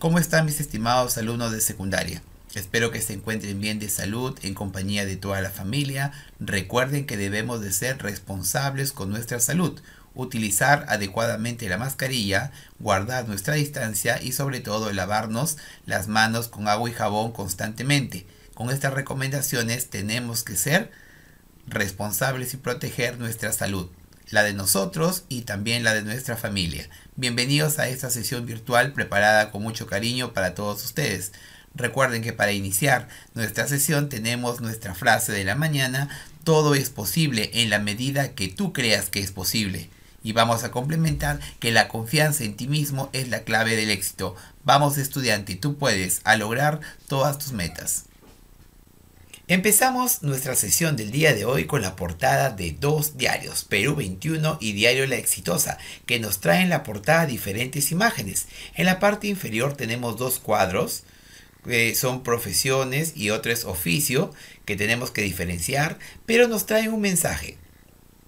¿Cómo están mis estimados alumnos de secundaria? Espero que se encuentren bien de salud, en compañía de toda la familia. Recuerden que debemos de ser responsables con nuestra salud, utilizar adecuadamente la mascarilla, guardar nuestra distancia y sobre todo lavarnos las manos con agua y jabón constantemente. Con estas recomendaciones tenemos que ser responsables y proteger nuestra salud la de nosotros y también la de nuestra familia. Bienvenidos a esta sesión virtual preparada con mucho cariño para todos ustedes. Recuerden que para iniciar nuestra sesión tenemos nuestra frase de la mañana, todo es posible en la medida que tú creas que es posible. Y vamos a complementar que la confianza en ti mismo es la clave del éxito. Vamos estudiante, tú puedes a lograr todas tus metas. Empezamos nuestra sesión del día de hoy con la portada de dos diarios, Perú 21 y Diario La Exitosa, que nos traen la portada diferentes imágenes. En la parte inferior tenemos dos cuadros, que son profesiones y otro es oficio, que tenemos que diferenciar, pero nos traen un mensaje.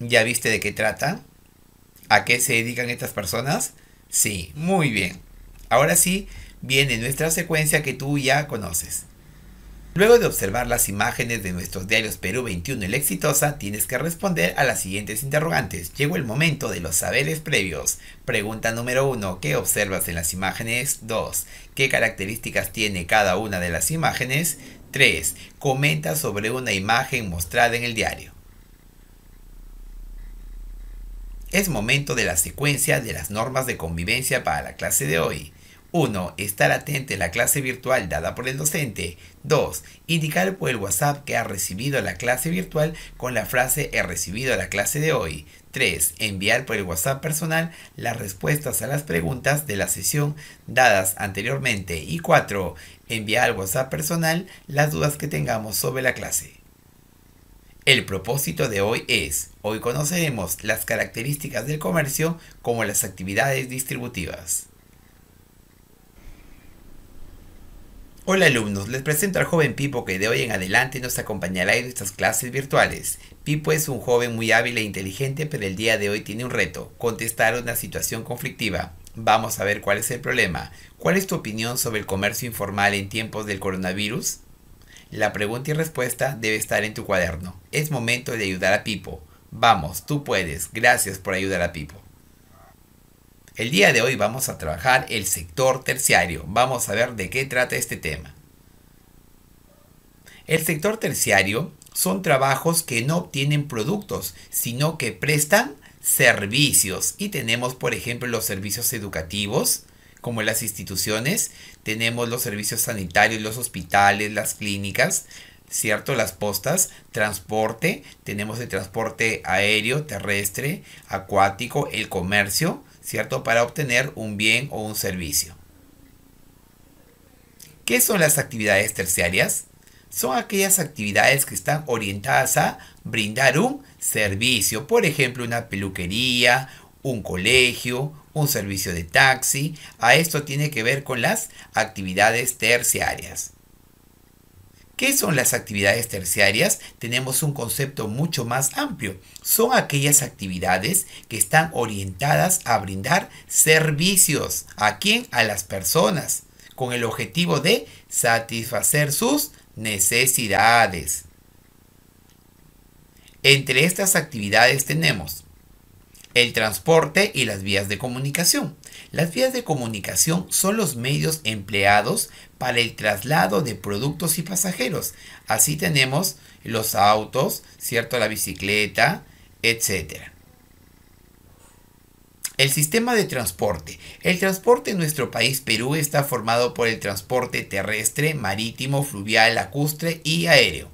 ¿Ya viste de qué trata? ¿A qué se dedican estas personas? Sí, muy bien. Ahora sí, viene nuestra secuencia que tú ya conoces. Luego de observar las imágenes de nuestros diarios Perú 21 y La Exitosa, tienes que responder a las siguientes interrogantes. Llegó el momento de los saberes previos. Pregunta número 1. ¿Qué observas en las imágenes? 2. ¿Qué características tiene cada una de las imágenes? 3. Comenta sobre una imagen mostrada en el diario. Es momento de la secuencia de las normas de convivencia para la clase de hoy. 1. Estar atento en la clase virtual dada por el docente. 2. Indicar por el WhatsApp que ha recibido la clase virtual con la frase he recibido la clase de hoy. 3. Enviar por el WhatsApp personal las respuestas a las preguntas de la sesión dadas anteriormente. Y 4. Enviar al WhatsApp personal las dudas que tengamos sobre la clase. El propósito de hoy es, hoy conoceremos las características del comercio como las actividades distributivas. Hola alumnos, les presento al joven Pipo que de hoy en adelante nos acompañará en nuestras clases virtuales. Pipo es un joven muy hábil e inteligente, pero el día de hoy tiene un reto, contestar una situación conflictiva. Vamos a ver cuál es el problema. ¿Cuál es tu opinión sobre el comercio informal en tiempos del coronavirus? La pregunta y respuesta debe estar en tu cuaderno. Es momento de ayudar a Pipo. Vamos, tú puedes. Gracias por ayudar a Pipo. El día de hoy vamos a trabajar el sector terciario. Vamos a ver de qué trata este tema. El sector terciario son trabajos que no obtienen productos, sino que prestan servicios. Y tenemos, por ejemplo, los servicios educativos, como las instituciones, tenemos los servicios sanitarios, los hospitales, las clínicas, ¿cierto? Las postas, transporte, tenemos el transporte aéreo, terrestre, acuático, el comercio, ¿cierto? Para obtener un bien o un servicio. ¿Qué son las actividades terciarias? Son aquellas actividades que están orientadas a brindar un servicio, por ejemplo, una peluquería, un colegio, un servicio de taxi. A esto tiene que ver con las actividades terciarias. ¿Qué son las actividades terciarias? Tenemos un concepto mucho más amplio. Son aquellas actividades que están orientadas a brindar servicios. ¿A quién? A las personas, con el objetivo de satisfacer sus necesidades. Entre estas actividades tenemos el transporte y las vías de comunicación. Las vías de comunicación son los medios empleados para el traslado de productos y pasajeros. Así tenemos los autos, ¿cierto? La bicicleta, etc. El sistema de transporte. El transporte en nuestro país Perú está formado por el transporte terrestre, marítimo, fluvial, lacustre y aéreo.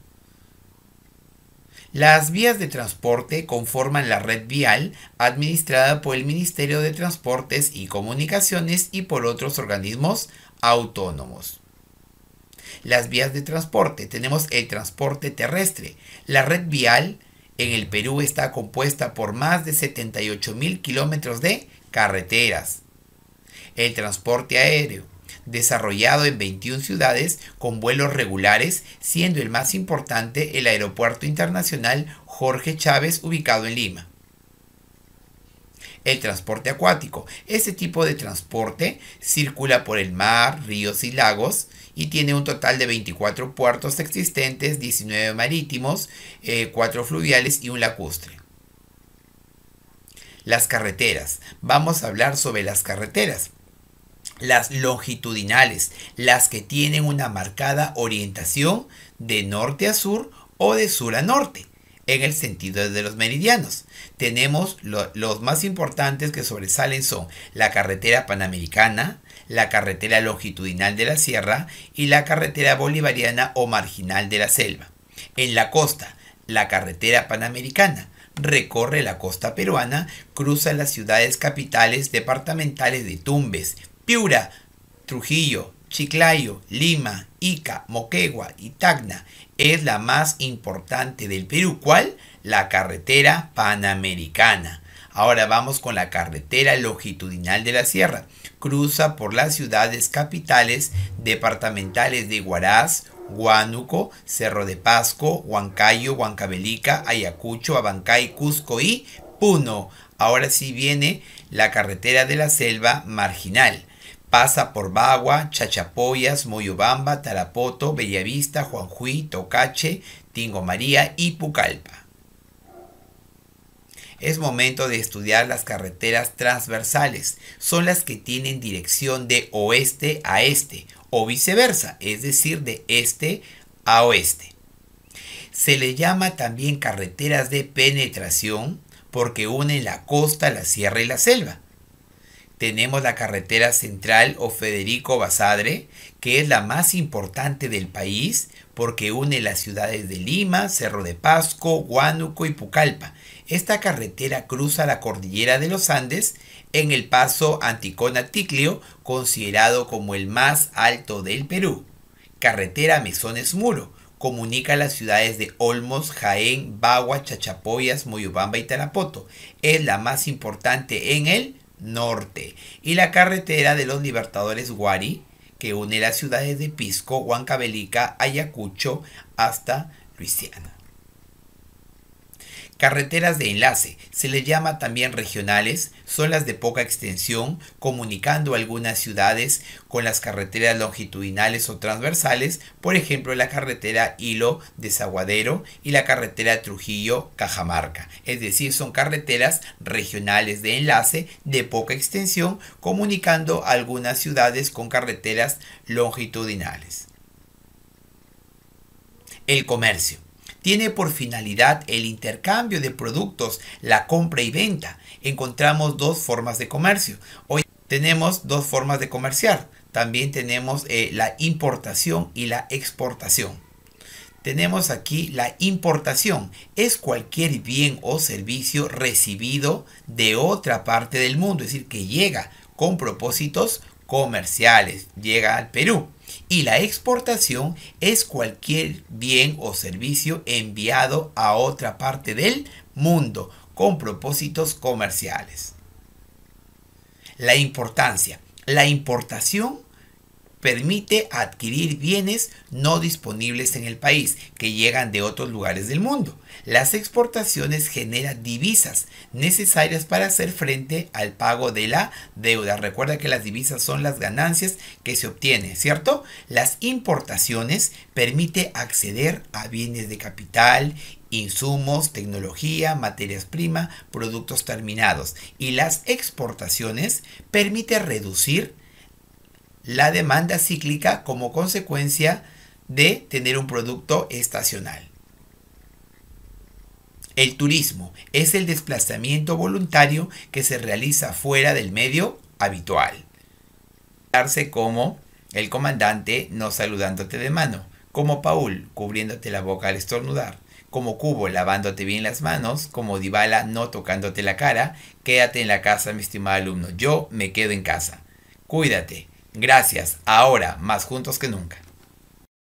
Las vías de transporte conforman la red vial administrada por el Ministerio de Transportes y Comunicaciones y por otros organismos autónomos. Las vías de transporte. Tenemos el transporte terrestre. La red vial en el Perú está compuesta por más de 78 mil kilómetros de carreteras. El transporte aéreo desarrollado en 21 ciudades con vuelos regulares, siendo el más importante el Aeropuerto Internacional Jorge Chávez ubicado en Lima. El transporte acuático. Este tipo de transporte circula por el mar, ríos y lagos y tiene un total de 24 puertos existentes, 19 marítimos, 4 eh, fluviales y un lacustre. Las carreteras. Vamos a hablar sobre las carreteras las longitudinales, las que tienen una marcada orientación de norte a sur o de sur a norte, en el sentido de los meridianos. Tenemos los más importantes que sobresalen son la carretera panamericana, la carretera longitudinal de la sierra y la carretera bolivariana o marginal de la selva. En la costa, la carretera panamericana, recorre la costa peruana, cruza las ciudades capitales departamentales de Tumbes, Piura, Trujillo, Chiclayo, Lima, Ica, Moquegua y Tacna es la más importante del Perú. ¿Cuál? La carretera panamericana. Ahora vamos con la carretera longitudinal de la sierra. Cruza por las ciudades capitales departamentales de Huaraz, Huánuco, Cerro de Pasco, Huancayo, Huancabelica, Ayacucho, Abancay, Cusco y Puno. Ahora sí viene la carretera de la selva marginal Pasa por Bagua, Chachapoyas, Moyobamba, Tarapoto, Bellavista, Juanjuí, Tocache, Tingo María y Pucallpa. Es momento de estudiar las carreteras transversales. Son las que tienen dirección de oeste a este o viceversa, es decir, de este a oeste. Se le llama también carreteras de penetración porque unen la costa, la sierra y la selva tenemos la carretera central o Federico Basadre, que es la más importante del país porque une las ciudades de Lima, Cerro de Pasco, Huánuco y Pucallpa. Esta carretera cruza la cordillera de los Andes en el paso Anticona-Ticlio, considerado como el más alto del Perú. Carretera Mesones-Muro comunica las ciudades de Olmos, Jaén, Bagua, Chachapoyas, Moyobamba y Tarapoto. Es la más importante en el norte y la carretera de los Libertadores Guari, que une las ciudades de Pisco, Huancavelica, Ayacucho hasta Luisiana. Carreteras de enlace, se les llama también regionales, son las de poca extensión, comunicando algunas ciudades con las carreteras longitudinales o transversales, por ejemplo la carretera Hilo desaguadero y la carretera Trujillo-Cajamarca. Es decir, son carreteras regionales de enlace de poca extensión, comunicando algunas ciudades con carreteras longitudinales. El comercio tiene por finalidad el intercambio de productos, la compra y venta. Encontramos dos formas de comercio. Hoy tenemos dos formas de comerciar. También tenemos eh, la importación y la exportación. Tenemos aquí la importación. Es cualquier bien o servicio recibido de otra parte del mundo, es decir, que llega con propósitos comerciales, llega al Perú. Y la exportación es cualquier bien o servicio enviado a otra parte del mundo con propósitos comerciales. La importancia. La importación permite adquirir bienes no disponibles en el país que llegan de otros lugares del mundo. Las exportaciones generan divisas necesarias para hacer frente al pago de la deuda. Recuerda que las divisas son las ganancias que se obtienen, ¿cierto? Las importaciones permite acceder a bienes de capital, insumos, tecnología, materias primas, productos terminados y las exportaciones permite reducir la demanda cíclica como consecuencia de tener un producto estacional. El turismo es el desplazamiento voluntario que se realiza fuera del medio habitual. Darse como el comandante no saludándote de mano, como Paul cubriéndote la boca al estornudar, como Cubo lavándote bien las manos, como Dybala no tocándote la cara, quédate en la casa mi estimado alumno, yo me quedo en casa. Cuídate, Gracias, ahora, más juntos que nunca.